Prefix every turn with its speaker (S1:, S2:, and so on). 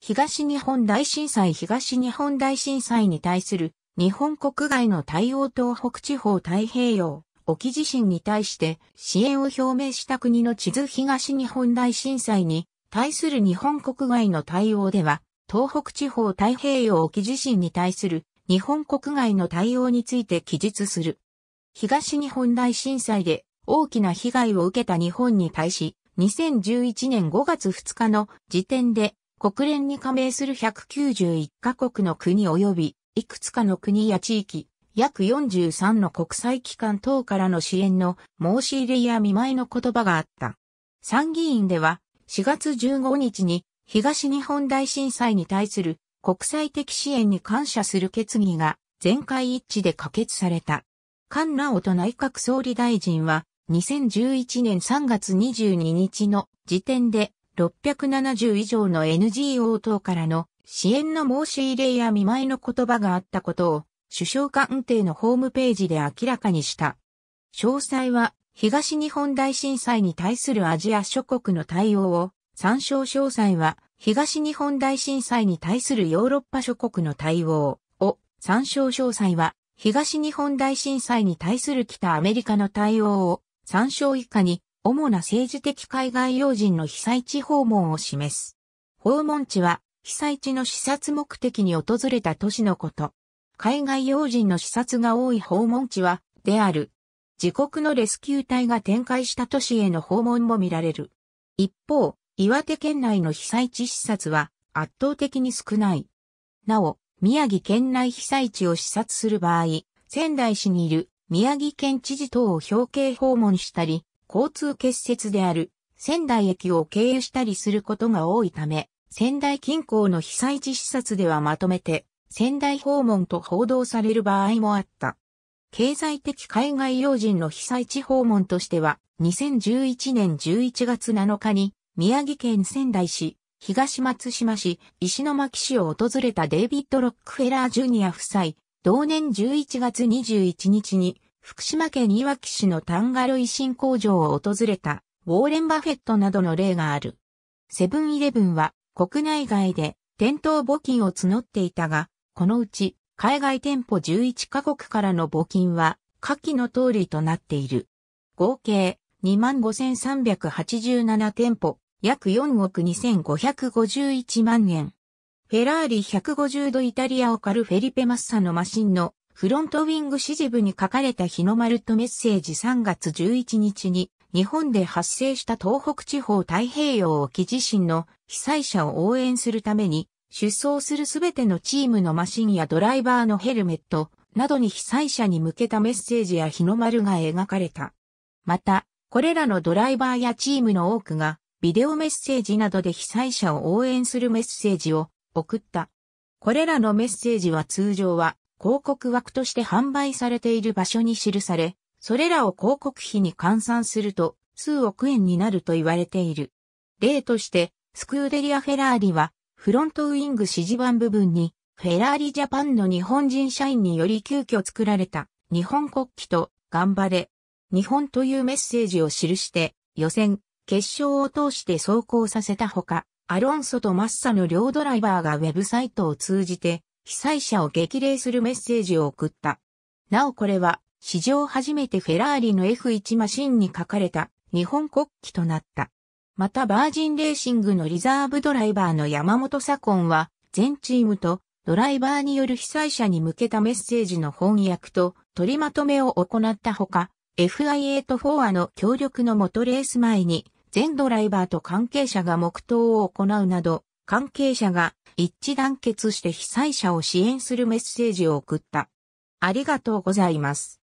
S1: 東日本大震災東日本大震災に対する日本国外の対応東北地方太平洋沖地震に対して支援を表明した国の地図東日本大震災に対する日本国外の対応では東北地方太平洋沖地震に対する日本国外の対応について記述する。東日本大震災で大きな被害を受けた日本に対し2011年5月2日の時点で国連に加盟する191カ国の国及び、いくつかの国や地域、約43の国際機関等からの支援の申し入れや見舞いの言葉があった。参議院では、4月15日に東日本大震災に対する国際的支援に感謝する決議が全会一致で可決された。菅直人内閣総理大臣は2011年3月22日の時点で670以上の NGO 等からの支援の申し入れや見舞いの言葉があったことを首相官邸のホームページで明らかにした。詳細は東日本大震災に対するアジア諸国の対応を、参照詳細は東日本大震災に対するヨーロッパ諸国の対応を、参照詳細は東日本大震災に対する北アメリカの対応を参照以下に主な政治的海外要人の被災地訪問を示す。訪問地は、被災地の視察目的に訪れた都市のこと。海外要人の視察が多い訪問地は、である。自国のレスキュー隊が展開した都市への訪問も見られる。一方、岩手県内の被災地視察は圧倒的に少ない。なお、宮城県内被災地を視察する場合、仙台市にいる宮城県知事等を表敬訪問したり、交通結節である仙台駅を経由したりすることが多いため、仙台近郊の被災地視察ではまとめて仙台訪問と報道される場合もあった。経済的海外要人の被災地訪問としては、2011年11月7日に、宮城県仙台市、東松島市、石巻市を訪れたデイビッド・ロックフェラー・ジュニア夫妻、同年11月21日に、福島県いわき市のタンガル維新工場を訪れた、ウォーレン・バフェットなどの例がある。セブンイレブンは国内外で店頭募金を募っていたが、このうち海外店舗11カ国からの募金は下記の通りとなっている。合計25,387店舗、約4億2,551万円。フェラーリ150度イタリアオカルフェリペマッサのマシンのフロントウィング指示部に書かれた日の丸とメッセージ3月11日に日本で発生した東北地方太平洋沖地震の被災者を応援するために出走するすべてのチームのマシンやドライバーのヘルメットなどに被災者に向けたメッセージや日の丸が描かれた。また、これらのドライバーやチームの多くがビデオメッセージなどで被災者を応援するメッセージを送った。これらのメッセージは通常は広告枠として販売されている場所に記され、それらを広告費に換算すると数億円になると言われている。例として、スクーデリア・フェラーリは、フロントウィング指示板部分に、フェラーリジャパンの日本人社員により急遽作られた日本国旗と頑張れ、日本というメッセージを記して予選、決勝を通して走行させたほか、アロンソとマッサの両ドライバーがウェブサイトを通じて被災者を激励するメッセージを送った。なおこれは、史上初めてフェラーリの F1 マシンに書かれた日本国旗となった。またバージンレーシングのリザーブドライバーの山本左近は、全チームとドライバーによる被災者に向けたメッセージの翻訳と取りまとめを行ったほか、FIA とフォアの協力のもとレース前に、全ドライバーと関係者が黙祷を行うなど、関係者が一致団結して被災者を支援するメッセージを送った。ありがとうございます。